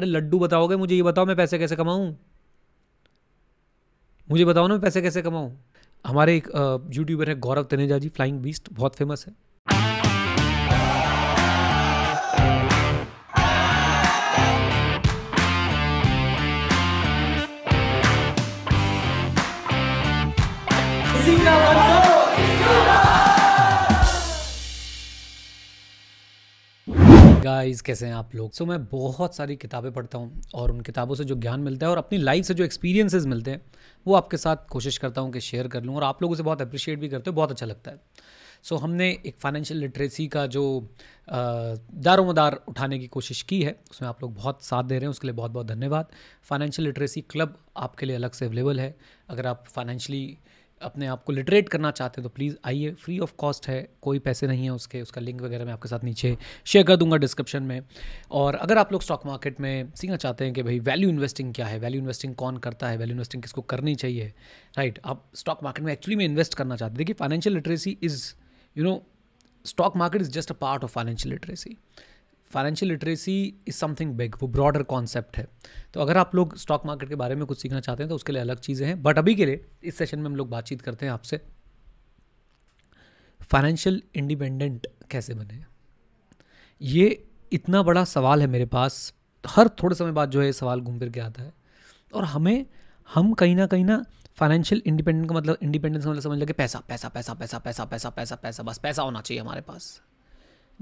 अरे लड्डू बताओगे मुझे ये बताओ मैं पैसे कैसे कमाऊँ मुझे बताओ ना मैं पैसे कैसे कमाऊँ हमारे एक यूट्यूबर है गौरव तनेजा जी फ्लाइंग बीस्ट बहुत फेमस है गाइस कैसे हैं आप लोग सो so, मैं बहुत सारी किताबें पढ़ता हूँ और उन किताबों से जो ज्ञान मिलता है और अपनी लाइफ से जो एक्सपीरियंसेस मिलते हैं वो आपके साथ कोशिश करता हूँ कि शेयर कर लूँ और आप लोग उसे बहुत अप्रिशिएट भी करते हो बहुत अच्छा लगता है सो so, हमने एक फाइनेंशियल लिटरेसी का जो दारोमदार उठाने की कोशिश की है उसमें आप लोग बहुत साथ दे रहे हैं उसके लिए बहुत बहुत धन्यवाद फाइनेंशियल लिटरेसी क्लब आपके लिए अलग से अवेलेबल है अगर आप फाइनेंशियली अपने आप को लिटरेट करना चाहते हो तो प्लीज़ आइए फ्री ऑफ कॉस्ट है कोई पैसे नहीं है उसके उसका लिंक वगैरह मैं आपके साथ नीचे शेयर कर दूंगा डिस्क्रिप्शन में और अगर आप लोग स्टॉक मार्केट में सीखना चाहते हैं कि भाई वैल्यू इन्वेस्टिंग क्या है वैल्यू इन्वेस्टिंग कौन करता है वैल्यू इन्वेस्टिंग किसको करनी चाहिए राइट आप स्टॉक मार्केट में एक्चुअली में इन्वेस्ट करना चाहते हैं देखिए financial literacy is you know stock market is just a part of financial literacy financial literacy is something big वो ब्रॉडर कॉन्सेप्ट है तो अगर आप लोग स्टॉक मार्केट के बारे में कुछ सीखना चाहते हैं तो उसके लिए अलग चीज़ें हैं बट अभी के लिए इस सेशन में हम लोग बातचीत करते हैं आपसे फाइनेंशियल इंडिपेंडेंट कैसे बने ये इतना बड़ा सवाल है मेरे पास हर थोड़े समय बाद जो है सवाल घूम फिर के आता है और हमें हम कहीं ना कहीं ना फाइनेंशियल इंडिपेंडेंट का मतलब इंडिपेंडेंस का मतलब समझ लगे पैसा पैसा पैसा पैसा पैसा पैसा पैसा पैसा बस पैसा होना चाहिए हमारे पास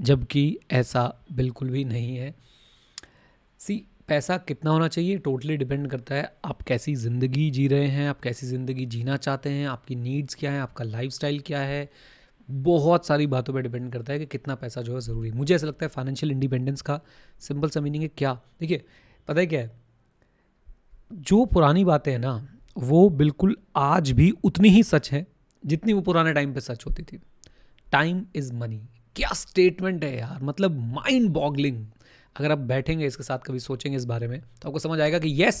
जबकि ऐसा बिल्कुल भी नहीं है सी पैसा कितना होना चाहिए टोटली डिपेंड करता है आप कैसी ज़िंदगी जी रहे हैं आप कैसी ज़िंदगी जीना चाहते हैं आपकी नीड्स क्या हैं आपका लाइफ क्या है बहुत सारी बातों पे डिपेंड करता है कि कितना पैसा जो है ज़रूरी मुझे ऐसा लगता है फाइनेंशियल इंडिपेंडेंस का सिंपल सा मीनिंग है क्या देखिए पता है क्या है जो पुरानी बातें हैं ना वो बिल्कुल आज भी उतनी ही सच है जितनी वो पुराने टाइम पे सच होती थी टाइम इज़ मनी क्या स्टेटमेंट है यार मतलब माइंड बॉगलिंग अगर आप बैठेंगे इसके साथ कभी सोचेंगे इस बारे में तो आपको समझ आएगा कि येस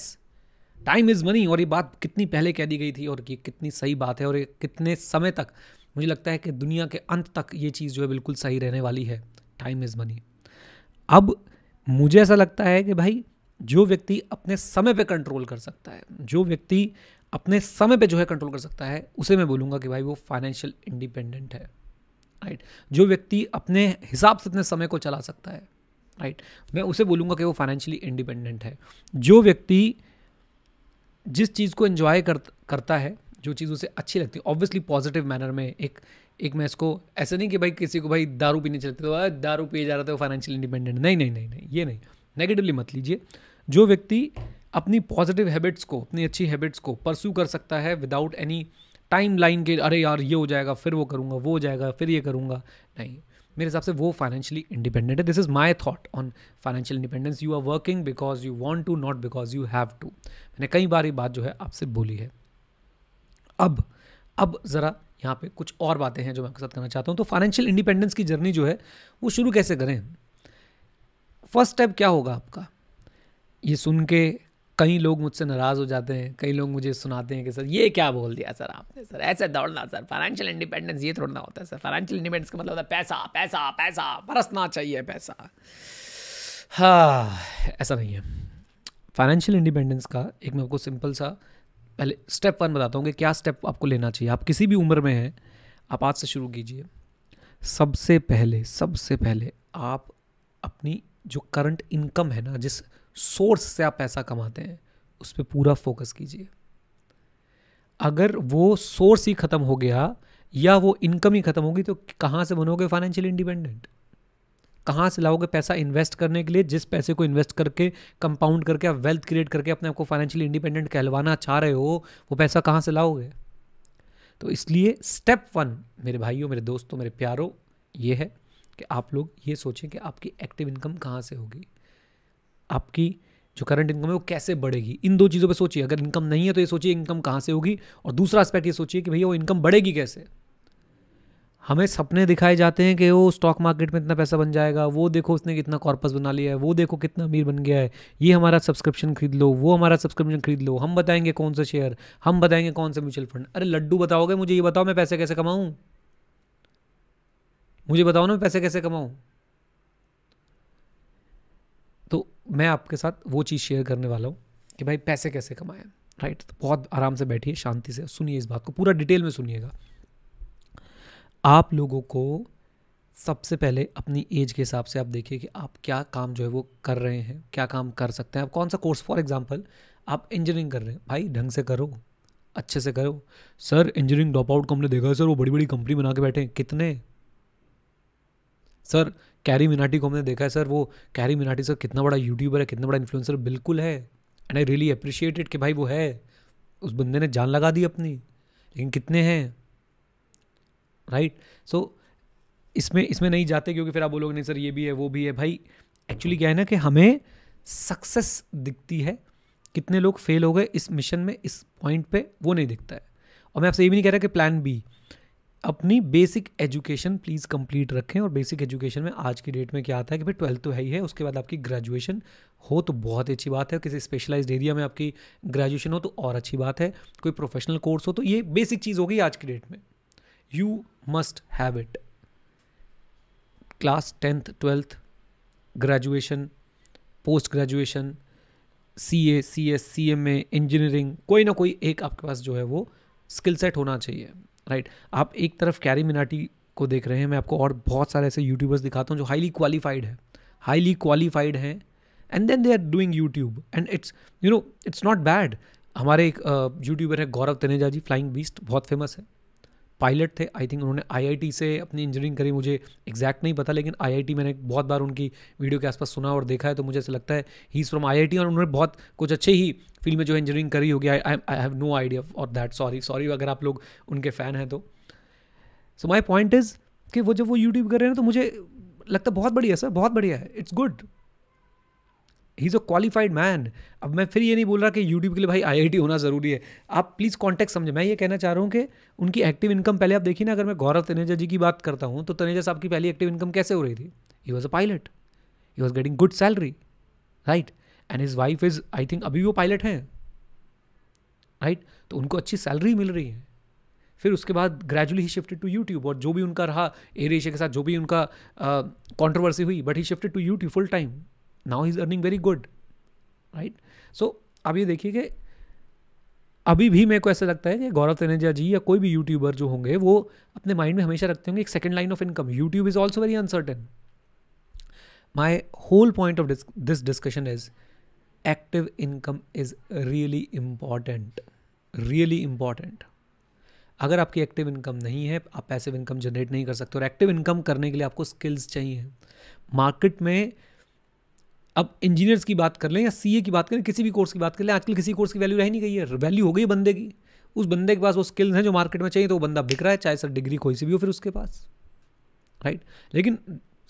टाइम इज़ मनी और ये बात कितनी पहले कह दी गई थी और ये कितनी सही बात है और ये कितने समय तक मुझे लगता है कि दुनिया के अंत तक ये चीज़ जो है बिल्कुल सही रहने वाली है टाइम इज़ मनी अब मुझे ऐसा लगता है कि भाई जो व्यक्ति अपने समय पे कंट्रोल कर सकता है जो व्यक्ति अपने समय पे जो है कंट्रोल कर सकता है उसे मैं बोलूँगा कि भाई वो फाइनेंशियल इंडिपेंडेंट है राइट जो व्यक्ति अपने हिसाब से अपने समय को चला सकता है राइट मैं उसे बोलूँगा कि वो फाइनेंशियली इंडिपेंडेंट है जो व्यक्ति जिस चीज़ को इन्जॉय कर, करता है जो चीज़ उसे अच्छी लगती है ऑब्वियसली पॉजिटिव मैनर में एक एक मैं इसको ऐसा नहीं कि भाई किसी को भाई दारू पीने चलते तो दारू पिए जा रहा था वो फाइनेंशियल इंडिपेंडेंट नहीं नहीं नहीं नहीं ये नहीं नेगेटिवली मत लीजिए जो व्यक्ति अपनी पॉजिटिव हैबिट्स को अपनी अच्छी हैबिट्स को परस्यू कर सकता है विदाउट एनी टाइम लाइन के अरे यार ये हो जाएगा फिर वो करूँगा वो हो जाएगा फिर ये करूँगा नहीं मेरे हिसाब से वो फाइनेंशियली इंडिपेंडेंट है this is my thought on financial independence you are working because you want to not because you have to मैंने कई बार ये बात जो है आपसे बोली है अब अब ज़रा यहाँ पे कुछ और बातें हैं जो मैं आपके साथ करना चाहता हूँ तो फाइनेंशियल इंडिपेंडेंस की जर्नी जो है वो शुरू कैसे करें फर्स्ट स्टेप क्या होगा आपका ये सुन के कई लोग मुझसे नाराज़ हो जाते हैं कई लोग मुझे सुनाते हैं कि सर ये क्या बोल दिया सर आपने सर ऐसे दौड़ना सर फाइनेंशियल इंडिपेंडेंस ये थोड़ा होता है सर फाइनेंशियल इंडिपेंडेंस का मतलब होता है पैसा पैसा पैसा बरसना चाहिए पैसा हाँ ऐसा नहीं है फाइनेंशियल इंडिपेंडेंस का एक मैं आपको सिंपल सा पहले स्टेप वन बताता हूँ कि क्या स्टेप आपको लेना चाहिए आप किसी भी उम्र में हैं आप आज से शुरू कीजिए सबसे पहले सबसे पहले आप अपनी जो करंट इनकम है ना जिस सोर्स से आप पैसा कमाते हैं उस पर पूरा फोकस कीजिए अगर वो सोर्स ही ख़त्म हो गया या वो इनकम ही ख़त्म होगी तो कहाँ से बनोगे फाइनेंशियल इंडिपेंडेंट कहाँ से लाओगे पैसा इन्वेस्ट करने के लिए जिस पैसे को इन्वेस्ट करके कंपाउंड करके आप वेल्थ क्रिएट करके अपने आप को फाइनेंशियली इंडिपेंडेंट कहलवाना चाह रहे हो वो पैसा कहाँ से लाओगे तो इसलिए स्टेप वन मेरे भाइयों मेरे दोस्तों मेरे प्यारों ये है कि आप लोग ये सोचें कि आपकी एक्टिव इनकम कहाँ से होगी आपकी जो करंट इनकम है वो कैसे बढ़ेगी इन दो चीज़ों पे सोचिए अगर इनकम नहीं है तो ये सोचिए इनकम कहाँ से होगी और दूसरा एस्पेक्ट ये सोचिए कि भैया वो इनकम बढ़ेगी कैसे हमें सपने दिखाए जाते हैं कि वो स्टॉक मार्केट में इतना पैसा बन जाएगा वो देखो उसने कितना कॉर्पस बना लिया है वो देखो कितना अमीर बन गया है ये हमारा सब्सक्रिप्शन खरीद लो वो हमारा सब्सक्रिप्शन खरीद लो हम बताएंगे कौन सा शेयर हम बताएंगे कौन सा म्यूचुअल फंड अरे लड्डू बताओगे मुझे ये बताओ मैं पैसे कैसे कमाऊँ मुझे बताओ ना मैं पैसे कैसे कमाऊँ मैं आपके साथ वो चीज़ शेयर करने वाला हूँ कि भाई पैसे कैसे कमाएं राइट तो बहुत आराम से बैठिए शांति से सुनिए इस बात को पूरा डिटेल में सुनिएगा आप लोगों को सबसे पहले अपनी एज के हिसाब से आप देखिए कि आप क्या काम जो है वो कर रहे हैं क्या काम कर सकते हैं आप कौन सा कोर्स फॉर एग्जांपल आप इंजीनियरिंग कर रहे हैं भाई ढंग से करो अच्छे से करो सर इंजीनियरिंग ड्रॉप आउट को हमने देखा है सर वो बड़ी बड़ी कंपनी बना के बैठे हैं कितने सर कैरी मिनाटी को हमने देखा है सर वो कैरी मिनाटी सर कितना बड़ा यूट्यूबर है कितना बड़ा इन्फ्लुएंसर बिल्कुल है एंड आई रियली अप्रिशिएटेड कि भाई वो है उस बंदे ने जान लगा दी अपनी लेकिन कितने हैं राइट सो इसमें इसमें नहीं जाते क्योंकि फिर आप बोलोगे नहीं सर ये भी है वो भी है भाई एक्चुअली क्या है ना कि हमें सक्सेस दिखती है कितने लोग फेल हो गए इस मिशन में इस पॉइंट पे वो नहीं दिखता है और मैं आपसे ये भी नहीं कह रहा कि प्लान बी अपनी बेसिक एजुकेशन प्लीज़ कंप्लीट रखें और बेसिक एजुकेशन में आज की डेट में क्या आता है कि भाई ट्वेल्थ तो है ही है उसके बाद आपकी ग्रेजुएशन हो तो बहुत अच्छी बात है किसी स्पेशलाइज्ड एरिया में आपकी ग्रेजुएशन हो तो और अच्छी बात है कोई प्रोफेशनल कोर्स हो तो ये बेसिक चीज़ होगी आज की डेट में you must have it class tenth twelfth graduation post graduation C A C S C M A engineering कोई ना कोई एक आपके पास जो है वो स्किल सेट होना चाहिए राइट आप एक तरफ कैरी मिनाटी को देख रहे हैं मैं आपको और बहुत सारे ऐसे यूट्यूबर्स दिखाता हूँ जो हाईली क्वालिफाइड है हाईली क्वालिफाइड हैं and then they are doing YouTube and it's you know it's not bad हमारे एक यूट्यूबर है गौरव तनेजा जी फ्लाइंग बीस्ट बहुत फेमस है पायलट थे आई थिंक उन्होंने आईआईटी से अपनी इंजीनियरिंग करी मुझे एग्जैक्ट नहीं पता लेकिन आईआईटी मैंने बहुत बार उनकी वीडियो के आसपास सुना और देखा है तो मुझे ऐसा लगता है ही इज़ फ्रॉम आई और उन्होंने बहुत कुछ अच्छे ही फील्ड में जो इंजीनियरिंग करी होगी I I have no idea और दैट सॉरी सॉरी अगर आप लोग उनके फ़ैन हैं तो सो माई पॉइंट इज़ कि वो जब वो यूट्यूब कर रहे हैं तो मुझे लगता है बहुत बढ़िया सर बहुत बढ़िया है it's good he is a qualified man अब मैं फिर ये नहीं बोल रहा कि यूट्यूब के लिए भाई आई होना ज़रूरी है आप प्लीज़ कॉन्टैक्ट समझें मैं ये कहना चाह रहा हूँ कि उनकी एक्टिव इनकम पहले आप देखिए ना अगर मैं गौरव तनेजा जी की बात करता हूँ तो तनेजा साहब की पहली एक्टिव इनकम कैसे हो रही थी he was a pilot he was getting good salary right and his wife is I think अभी वो पायलट हैं राइट तो उनको अच्छी सैलरी मिल रही है फिर उसके बाद gradually he shifted to YouTube और जो भी उनका रहा एयर एशिया के साथ जो भी उनका कंट्रोवर्सी हुई but he shifted to YouTube full time now is earning very good right so अब ये देखिए कि अभी भी मेरे को ऐसा लगता है कि गौरव तनेजा जी या कोई भी यूट्यूबर जो होंगे वो अपने माइंड में हमेशा रखते होंगे एक second line of income YouTube is also very uncertain my whole point of this discussion is active income is really important really important अगर आपकी एक्टिव इनकम नहीं है आप पैसिव इनकम जनरेट नहीं कर सकते और एक्टिव इनकम करने के लिए आपको स्किल्स चाहिए मार्केट में अब इंजीनियर्स की बात कर लें या सी की बात करें किसी भी कोर्स की बात कर लें आजकल किसी कोर्स की वैल्यू रह नहीं गई है वैल्यू हो गई बंदे की उस बंदे के पास वो स्किल्स हैं जो मार्केट में चाहिए तो वो बंदा बिक रहा है चाहे सर डिग्री कोई सी भी हो फिर उसके पास राइट लेकिन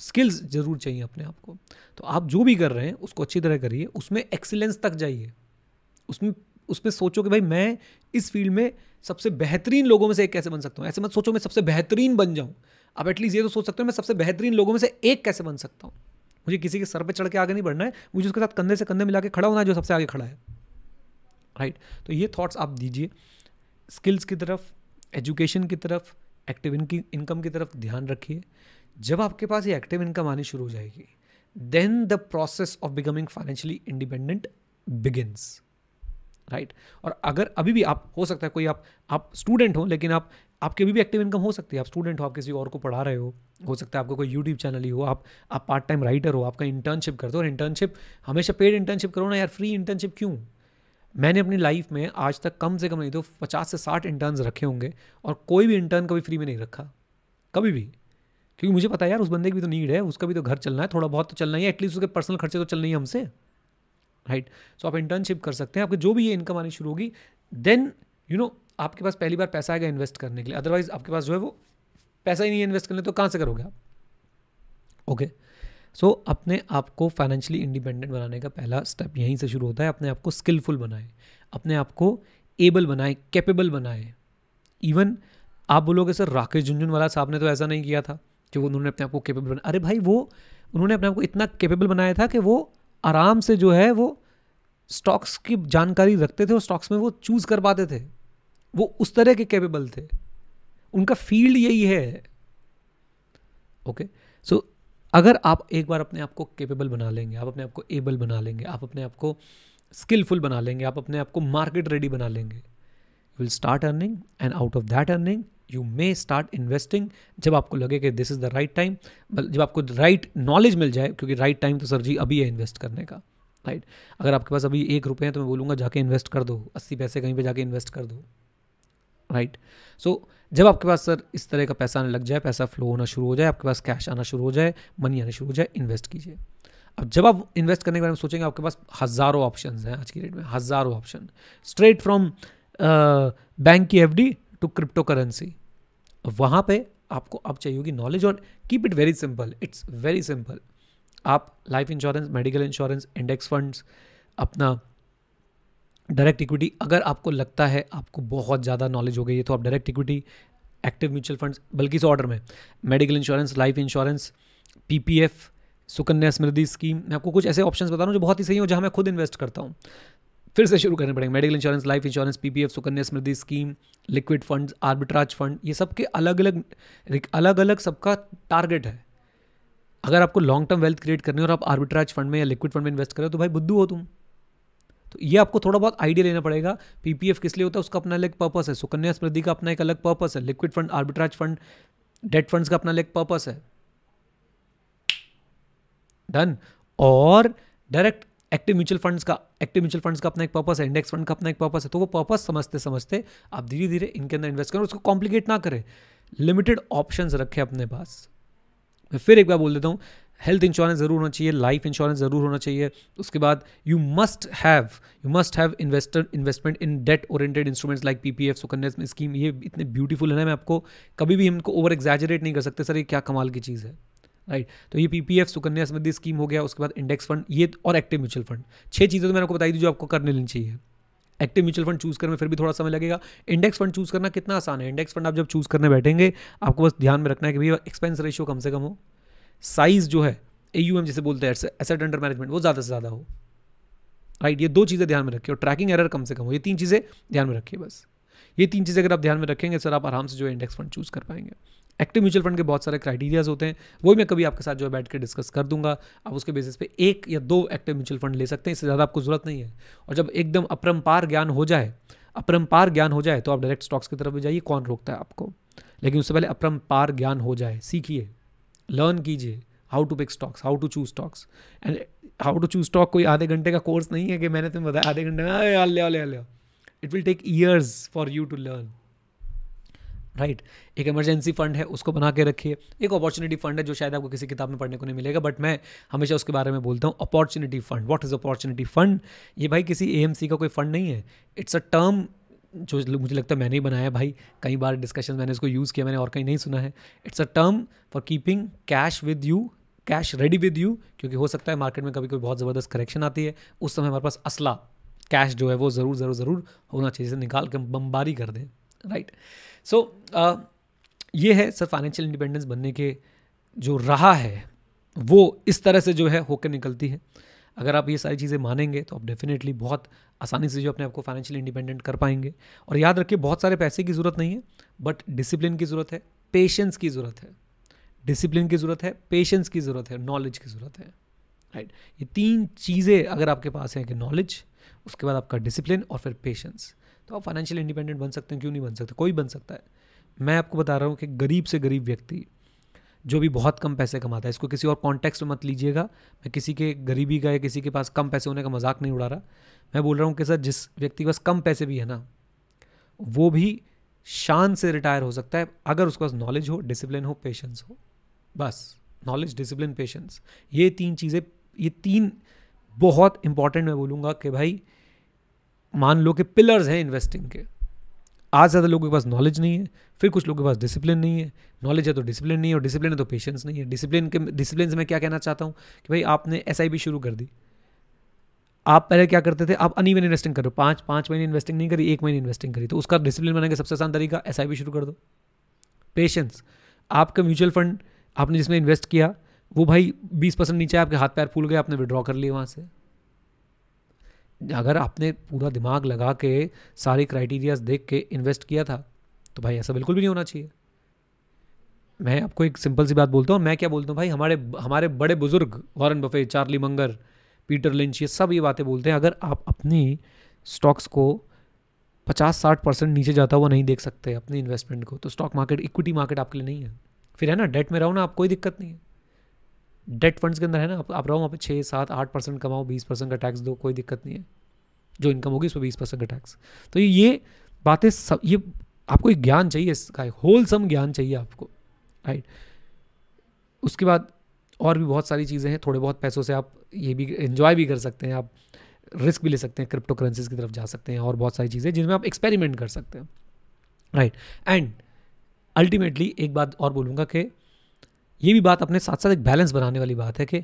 स्किल्स ज़रूर चाहिए अपने आप को तो आप जो भी कर रहे हैं उसको अच्छी तरह करिए उसमें एक्सीलेंस तक जाइए उसमें उसमें सोचो कि भाई मैं इस फील्ड में सबसे बेहतरीन लोगों में से एक कैसे बन सकता हूँ ऐसे मत सोचो मैं सबसे बेहतरीन बन जाऊँ आप एटलीस्ट ये तो सोच सकते हो मैं सबसे बेहतरीन लोगों में से एक कैसे बन सकता हूँ मुझे किसी के सर पर चढ़ के आगे नहीं बढ़ना है मुझे उसके साथ कंधे से कंधे मिला के खड़ा होना है जो सबसे आगे खड़ा है राइट right? तो ये थॉट्स आप दीजिए स्किल्स की तरफ एजुकेशन की तरफ एक्टिव इनकी इनकम की तरफ ध्यान रखिए जब आपके पास ये एक्टिव इनकम आनी शुरू हो जाएगी then the process of becoming financially independent begins right और अगर अभी भी आप हो सकता है कोई आप आप स्टूडेंट हो लेकिन आप आपके अभी भी एक्टिव इनकम हो सकती है आप स्टूडेंट हो आप किसी और को पढ़ा रहे हो हो सकता है आपका कोई यूट्यूब चैनल ही हो आप आप पार्ट टाइम राइटर हो आपका इंटर्नशिप करते हो और इंटर्नशिप हमेशा पेड इंटर्नशिप करो ना यार फ्री इंटर्नशिप क्यों मैंने अपनी लाइफ में आज तक कम से कम नहीं तो पचास से साठ इंटर्न रखे होंगे और कोई भी इंटर्न कभी फ्री में नहीं रखा कभी भी क्योंकि मुझे पता है यार उस बंदे की भी तो नीड है उसका भी तो घर चलना है थोड़ा बहुत तो चलना ही है एटलीस्ट उसके पर्सनल खर्चे तो चलना ही हमसे राइट सो आप इंटर्नशिप कर सकते हैं आपकी जो भी ये इनकम आनी शुरू होगी देन यू नो आपके पास पहली बार पैसा आएगा इन्वेस्ट करने के लिए अदरवाइज आपके पास जो है वो पैसा ही नहीं इन्वेस्ट करने तो कहाँ से करोगे आप ओके सो अपने आप को फाइनेंशियली इंडिपेंडेंट बनाने का पहला स्टेप यहीं से शुरू होता है अपने आप को स्किलफुल बनाए अपने आप को एबल बनाए कैपेबल बनाए इवन आप बोलोगे सर राकेश झुंझुनवाला साहब ने तो ऐसा नहीं किया था कि वो उन्होंने अपने आप को कैपेबल बनाया अरे भाई वो उन्होंने अपने आप को इतना कैपेबल बनाया था कि वो आराम से जो है वो स्टॉक्स की जानकारी रखते थे और स्टॉक्स में वो चूज़ कर पाते थे वो उस तरह के कैपेबल थे उनका फील्ड यही है ओके okay? सो so, अगर आप एक बार अपने आप को कैपेबल बना लेंगे आप अपने आप को एबल बना लेंगे आप अपने आप को स्किलफुल बना लेंगे आप अपने आप को मार्केट रेडी बना लेंगे you will start earning and out of that earning you may start investing जब आपको लगे कि this is the right time जब आपको राइट right नॉलेज मिल जाए क्योंकि राइट right टाइम तो सर जी अभी है इन्वेस्ट करने का राइट right? अगर आपके पास अभी एक रुपये हैं तो मैं बोलूँगा जाके इन्वेस्ट कर दो अस्सी पैसे कहीं पर जाके इन्वेस्ट कर दो राइट सो जब आपके पास सर इस तरह का पैसा आने लग जाए पैसा फ्लो होना शुरू हो जाए आपके पास कैश आना शुरू हो जाए मनी आना शुरू हो जाए इन्वेस्ट कीजिए अब जब आप इन्वेस्ट करने के बारे में सोचेंगे आपके पास हज़ारों ऑप्शन हैं आज की डेट में हज़ारों ऑप्शन स्ट्रेट फ्रॉम बैंक की एफ टू क्रिप्टो करेंसी वहाँ पे आपको अब चाहिए होगी नॉलेज और keep it very simple it's very simple आप life insurance medical insurance index funds अपना डायरेक्ट इक्विटी अगर आपको लगता है आपको बहुत ज़्यादा नॉलेज हो गई है तो आप direct equity active mutual funds बल्कि इस ऑर्डर में medical insurance life insurance P P F Sukanya Samriddhi scheme मैं आपको कुछ ऐसे ऑप्शंस बता रहा हूँ जो बहुत ही सही हो जहाँ मैं खुद इन्वेस्ट करता हूँ फिर से शुरू करने पड़ेंगे medical insurance life insurance P P F Sukanya Samriddhi scheme liquid fund arbitrage fund ये सबके अलग अलग अलग अलग सबका टारगेट है अगर आपको लॉन्ग टर्म वेल्थ क्रिएट करनी है और आप आर्बिट्राज फंड में या लिक्विड फंड में इन्वेस्ट करें तो भाई बुद्धू हो तुम तो ये आपको थोड़ा बहुत आइडिया लेना पड़ेगा पीपीएफ किस लिए होता है उसका अपना अलग पर्पस है सुकन्या समृद्धि का अपना एक अलग पर्पस है liquid fund arbitrage fund debt funds का अपना अलग पर्पस है डन और डायरेक्ट एक्टिव म्यूचुअल फंड्स का एक्टिव म्यूचुअल फंड्स का अपना एक पर्पस है इंडेक्स फंड का अपना एक पर्पस है तो वो पर्पस समझते समझते आप धीरे धीरे इनके अंदर इन्वेस्ट करें उसको कॉम्प्लिकेट ना करें लिमिटेड ऑप्शंस रखें अपने पास मैं फिर एक बार बोल देता हूँ हेल्थ इंश्योरेंस ज़रूर होना चाहिए लाइफ इंश्योरेंस ज़रूर होना चाहिए उसके बाद you must have you must have investor investment in debt oriented instruments like P P F Sukanya scheme ये इतने ब्यूटीफुल है ना मैं आपको कभी भी इनको ओवर एग्जैजरेट नहीं कर सकते सर ये क्या कमाल की चीज़ है राइट right. तो ये P P F Sukanya Samriddhi scheme हो गया उसके बाद इंडेक्स फंड ये और एक्टिव म्यूचुअल फंड छह चीज़ें तो मैंने आपको बताई दी जो आपको करने लेनी चाहिए एक्टिव म्यूचुअल फंड चूज करने में फिर भी थोड़ा समय लगेगा इंडेक्स फंड चूज करना कितना आसान है इंडेक्स फंड आप जब चूज करने बैठेंगे आपको बस ध्यान में रखना है कि भैया एक्सपेंस रेशियो कम से कम हो साइज जो है ए यू एम जैसे बोलते हैं एसेट अंडर मैनेजमेंट वो ज़्यादा से ज़्यादा हो राइट ये दो चीज़ें ध्यान में रखिए और ट्रैकिंग एरर कम से कम हो ये तीन चीज़ें ध्यान में रखिए बस ये तीन चीज़ें अगर आप ध्यान में रखेंगे सर आप आराम से जो इंडेक्स फंड चूज़ कर पाएंगे एक्टिव म्यूचुअल फंड के बहुत सारे क्राइटेरियाज होते हैं वही मैं कभी आपके साथ जो है बैठ के डिस्कस कर दूंगा आप उसके बेसिस पे एक या दो एक्टिव म्यूचुअल फंड ले सकते हैं इससे ज़्यादा आपको जरूरत नहीं है और जब एकदम अपरंपार ज्ञान हो जाए अपरंपार ज्ञान हो जाए तो आप डायरेक्ट स्टॉक्स की तरफ भी जाइए कौन रोकता है आपको लेकिन उससे पहले अपरंपार ज्ञान हो जाए सीखिए लर्न कीजिए how to pick stocks how to choose stocks and how to choose stock कोई आधे घंटे का कोर्स नहीं है कि मैंने तुम्हें बताया आधे घंटे में अले अले अले it will take years for you to learn right एक इमरजेंसी फंड है उसको बना के रखिए एक अपॉर्चुनिटी फंड है जो शायद आपको किसी किताब में पढ़ने को नहीं मिलेगा बट मैं हमेशा उसके बारे में बोलता हूँ opportunity fund what is opportunity fund ये भाई किसी एएमसी का कोई फंड नहीं है इट्स अ टर्म जो मुझे लगता है मैंने ही बनाया भाई कई बार डिस्कशन मैंने इसको यूज़ किया मैंने और कहीं नहीं सुना है it's a term for keeping cash with you cash ready with you क्योंकि हो सकता है मार्केट में कभी कोई बहुत ज़बरदस्त करेक्शन आती है उस समय हमारे पास असला कैश जो है वो ज़रूर ज़रूर ज़रूर होना चाहिए जिसे निकाल के बम्बारी कर दें राइट सो so, ये है सर फाइनेंशियल इंडिपेंडेंस बनने के जो रहा है वो इस तरह से जो है होकर निकलती है अगर आप ये सारी चीज़ें मानेंगे तो आप डेफिनेटली बहुत आसानी से जो अपने आप को फाइनेंशियली इंडिपेंडेंट कर पाएंगे और याद रखिए बहुत सारे पैसे की ज़रूरत नहीं है बट डिसिप्लिन की ज़रूरत है पेशेंस की ज़रूरत है डिसिप्लिन की ज़रूरत है पेशेंस की ज़रूरत है नॉलेज की ज़रूरत है राइट ये तीन चीज़ें अगर आपके पास हैं कि नॉलेज उसके बाद आपका डिसिप्लिन और फिर पेशेंस तो आप फाइनेंशियल इंडिपेंडेंट बन सकते हैं क्यों नहीं बन सकते कोई बन सकता है मैं आपको बता रहा हूँ कि गरीब से गरीब व्यक्ति जो भी बहुत कम पैसे कमाता है इसको किसी और कॉन्टेक्स्ट में मत लीजिएगा मैं किसी के गरीबी का या किसी के पास कम पैसे होने का मजाक नहीं उड़ा रहा मैं बोल रहा हूँ कि सर जिस व्यक्ति के पास कम पैसे भी है ना वो भी शान से रिटायर हो सकता है अगर उसके पास नॉलेज हो डिसिप्लिन हो पेशेंस हो बस नॉलेज डिसिप्लिन पेशेंस ये तीन चीज़ें ये तीन बहुत इंपॉर्टेंट मैं बोलूँगा कि भाई मान लो कि पिलर्स हैं इन्वेस्टिंग के आज ज़्यादा लोगों के पास नॉलेज नहीं है फिर कुछ लोगों के पास डिसिप्लिन नहीं है नॉलेज है तो डिसिप्लिन नहीं है और डिसिप्लिन है तो पेशेंस नहीं है डिसिप्लिन के डिसिप्लिन से मैं क्या कहना चाहता हूँ कि भाई आपने एस शुरू कर दी आप पहले क्या करते थे आप अनइवन इन्वेस्टिंग करो पाँच पाँच महीने इन्वेस्टिंग नहीं करी एक महीने इन्वेस्टिंग करी तो उसका डिसिप्लिन बनाने का सबसे आसान तरीका एस शुरू कर दो पेशेंस आपका म्यूचुअल फंड आपने जिसमें इन्वेस्ट किया वो भाई बीस परसेंट नीचे आपके हाथ पैर फूल गए आपने विड्रॉ कर लिए वहाँ से अगर आपने पूरा दिमाग लगा के सारे क्राइटेरियाज देख के इन्वेस्ट किया था तो भाई ऐसा बिल्कुल भी नहीं होना चाहिए मैं आपको एक सिंपल सी बात बोलता हूँ मैं क्या बोलता हूँ भाई हमारे हमारे बड़े बुजुर्ग Warren Buffett Charlie Munger Peter Lynch ये सब ये बातें बोलते हैं अगर आप अपनी स्टॉक्स को पचास साठ परसेंट नीचे जाता हुआ नहीं देख सकते अपने इन्वेस्टमेंट को तो स्टॉक मार्केट इक्विटी मार्केट आपके लिए नहीं है फिर है ना डेट में रहो ना आप कोई दिक्कत नहीं है डेट फंड्स के अंदर है ना आप, आप रहो वहाँ पे छः सात आठ परसेंट कमाओ बीस परसेंट का टैक्स दो कोई दिक्कत नहीं है जो इनकम होगी उस पर बीस परसेंट का टैक्स तो ये बातें सब ये आपको एक ज्ञान चाहिए इसका होलसम ज्ञान चाहिए आपको राइट उसके बाद और भी बहुत सारी चीज़ें हैं थोड़े बहुत पैसों से आप ये भी इन्जॉय भी कर सकते हैं आप रिस्क भी ले सकते हैं क्रिप्टो करेंसीज की तरफ जा सकते हैं और बहुत सारी चीज़ें जिनमें आप एक्सपेरिमेंट कर सकते हैं राइट एंड अल्टीमेटली एक बात और बोलूँगा कि ये भी बात अपने साथ साथ एक बैलेंस बनाने वाली बात है कि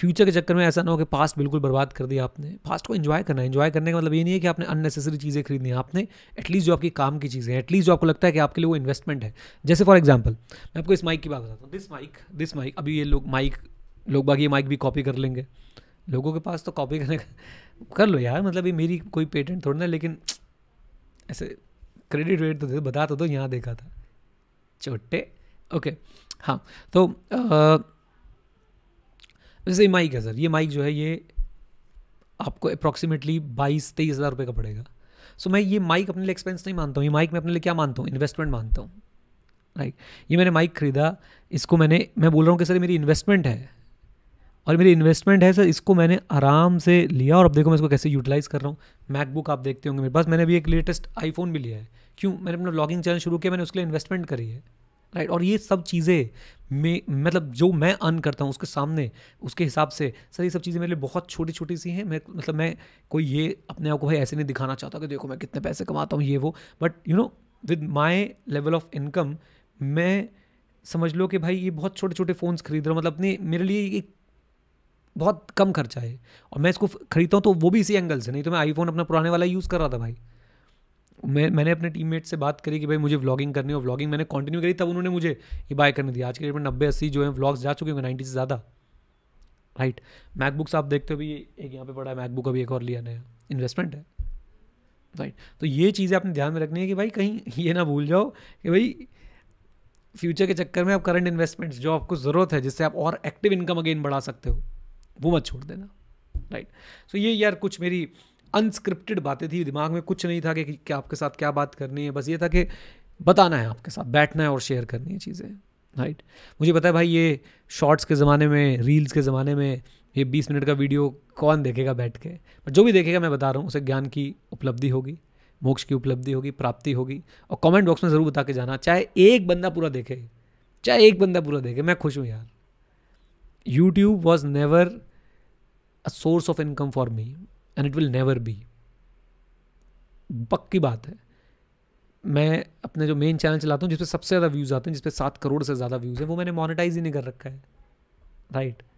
फ्यूचर के चक्कर में ऐसा ना हो कि पास्ट बिल्कुल बर्बाद कर दिया आपने पास्ट को इन्जॉय करना है इन्जॉय करने का मतलब ये नहीं है कि आपने अननेसेसरी चीज़ें खरीदनी है आपने एटलीस्ट जो आपकी काम की चीज़ें हैं एटलीस्ट जो आपको लगता है कि आपके लिए वो इन्वेस्टमेंट है जैसे फॉर एग्जाम्पल मैं आपको इस माइक की बात बताता हूँ दिस माइक दिस माइक अभी ये लोग माइक लोग बाकी ये माइक भी कॉपी कर लेंगे लोगों के पास तो कॉपी करने का कर लो यार मतलब ये मेरी कोई पेटेंट थोड़ी ना लेकिन ऐसे क्रेडिट वेट तो बता तो दो यहाँ देखा था छोटे ओके okay. हाँ तो जैसे माइक है सर ये माइक जो है ये आपको अप्रॉक्सीमेटली बाईस तेईस हज़ार रुपये का पड़ेगा सो so, मैं ये माइक अपने लिए एक्सपेंस नहीं मानता हूँ ये माइक मैं अपने लिए क्या मानता हूँ इन्वेस्टमेंट मानता हूँ राइट ये मैंने माइक खरीदा इसको मैंने मैं बोल रहा हूँ कि सर मेरी इन्वेस्टमेंट है और मेरी इन्वेस्टमेंट है सर इसको मैंने आराम से लिया और अब देखो मैं इसको कैसे यूटिलाइज़ कर रहा हूँ मैकबुक आप देखते होंगे मेरे पास मैंने अभी एक लेटेस्ट आईफोन भी लिया है क्यों मैंने अपना ब्लॉगिंग चैनल शुरू किया मैंने उसके लिए इन्वेस्टमेंट करी है राइट और ये सब चीज़ें मैं मतलब जो मैं अर्न करता हूँ उसके सामने उसके हिसाब से सर ये सब चीज़ें मेरे लिए बहुत छोटी छोटी सी हैं मैं मतलब मैं कोई ये अपने आप को भाई ऐसे नहीं दिखाना चाहता कि देखो मैं कितने पैसे कमाता हूँ ये वो but you know with my level of income मैं समझ लो कि भाई ये बहुत छोटे छोटे फ़ोन्स खरीद रहा हूँ मतलब अपने मेरे लिए एक बहुत कम खर्चा है और मैं इसको खरीदता हूँ तो वो भी इसी एंगल से नहीं तो मैं आईफोन अपना पुराने वाला यूज़ कर रहा था भाई मैं मैंने अपने टीम से बात करी कि भाई मुझे व्लॉगिंग करनी हो व्लॉगिंग मैंने कंटिन्यू करी तब उन्होंने मुझे ये बाय करने दिया आज के डेट में नब्बे अस्सी जो है व्लॉग्स जा चुके हैं नाइन्टी से ज़्यादा राइट मैकबुक्स आप देखते हो भी एक यहाँ पे पड़ा है मैकबुक अभी एक और लिया नया इन्वेस्टमेंट है राइट तो ये चीज़ें आपने ध्यान में रखनी है कि भाई कहीं ये ना भूल जाओ कि भाई फ्यूचर के चक्कर में आप करंट इन्वेस्टमेंट्स जो आपको ज़रूरत है जिससे आप और एक्टिव इनकम अगेन बढ़ा सकते हो वो मत छोड़ देना राइट सो so ये यार कुछ मेरी अनस्क्रिप्टेड बातें थी दिमाग में कुछ नहीं था कि क्या आपके साथ क्या बात करनी है बस ये था कि बताना है आपके साथ बैठना है और शेयर करनी है चीज़ें राइट मुझे पता है भाई ये शॉर्ट्स के ज़माने में रील्स के ज़माने में ये बीस मिनट का वीडियो कौन देखेगा बैठ के बट जो भी देखेगा मैं बता रहा हूँ उसे ज्ञान की उपलब्धि होगी मोक्ष की उपलब्धि होगी प्राप्ति होगी और कमेंट बॉक्स में ज़रूर बता के जाना चाहे एक बंदा पूरा देखे चाहे एक बंदा पूरा देखे मैं खुश हूँ यार YouTube was never a source of income for me and it will never be पक्की बात है मैं अपने जो मेन चैनल चलाता हूँ जिसपे सबसे ज़्यादा व्यूज़ आते हैं जिसपे सात करोड़ से ज़्यादा व्यूज़ हैं वो मैंने मोनेटाइज ही नहीं कर रखा है राइट right.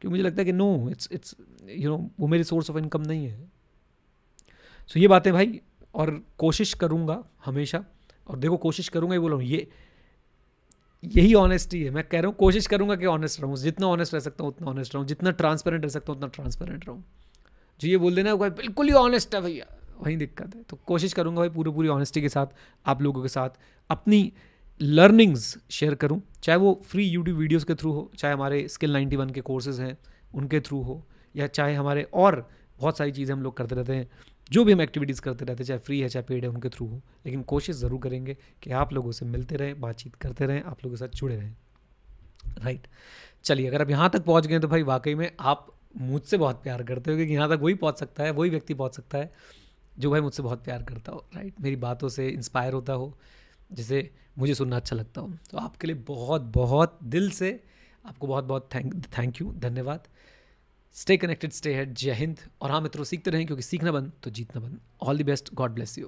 क्योंकि मुझे लगता है कि no it's it's you know वो मेरी सोर्स ऑफ इनकम नहीं है सो so, ये बातें भाई और कोशिश करूँगा हमेशा और देखो कोशिश करूँगा ये बोल रहा हूँ ये यही ऑनेस्टी है मैं कह रहा हूँ कोशिश करूँगा कि ऑनेस्ट रहूँ जितना ऑनेस्ट रह सकता हूँ उतना ऑनेस्ट रहूँ जितना ट्रांसपेरेंट रह सकता हूँ उतना ट्रांसपेरेंट रहूँ जो ये बोल देना भाई बिल्कुल ही ऑनेस्ट है भैया वहीं दिक्कत है तो कोशिश करूँगा भाई पूरी पूरी ऑनेस्टी के साथ आप लोगों के साथ अपनी लर्निंग्स शेयर करूँ चाहे वो फ्री यूट्यूब वीडियोज़ के थ्रू हो चाहे हमारे स्किल नाइन्टी वन के कोर्सेज़ हैं उनके थ्रू हो या चाहे हमारे और बहुत सारी चीज़ें हम लोग करते रहते हैं जो भी हम एक्टिविटीज़ करते रहते हैं चाहे फ्री है चाहे पेड है उनके थ्रू हो लेकिन कोशिश ज़रूर करेंगे कि आप लोगों से मिलते रहें बातचीत करते रहें आप लोगों के साथ जुड़े रहें राइट चलिए अगर आप यहाँ तक पहुँच गए तो भाई वाकई में आप मुझसे बहुत प्यार करते हो क्योंकि यहाँ तक वही पहुँच सकता है वही व्यक्ति पहुँच सकता है जो भाई मुझसे बहुत प्यार करता हो राइट मेरी बातों से इंस्पायर होता हो जिसे मुझे सुनना अच्छा लगता हो तो आपके लिए बहुत बहुत दिल से आपको बहुत बहुत थैंक थैंक यू धन्यवाद स्टे कनेक्टेड स्टे हेड जय हिंद और हाँ मित्रों सीखते रहें क्योंकि सीखना बंद तो जीतना बंद all the best God bless you